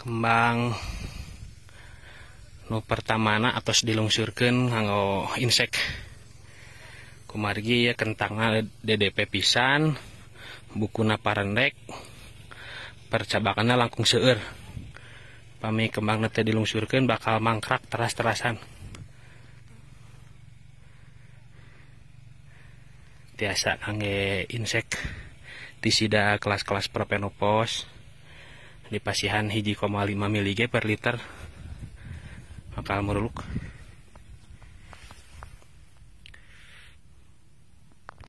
kembang nu pertamana atau dilungsurkan nganggo insek kumargi ya DDP pisan buku naparendek percabakannya langkung seur pami kembang nanti dilungsurkan bakal mangkrak teras-terasan biasa kangge insek disida kelas-kelas propenopos di hiji koma lima mg per liter bakal meruluk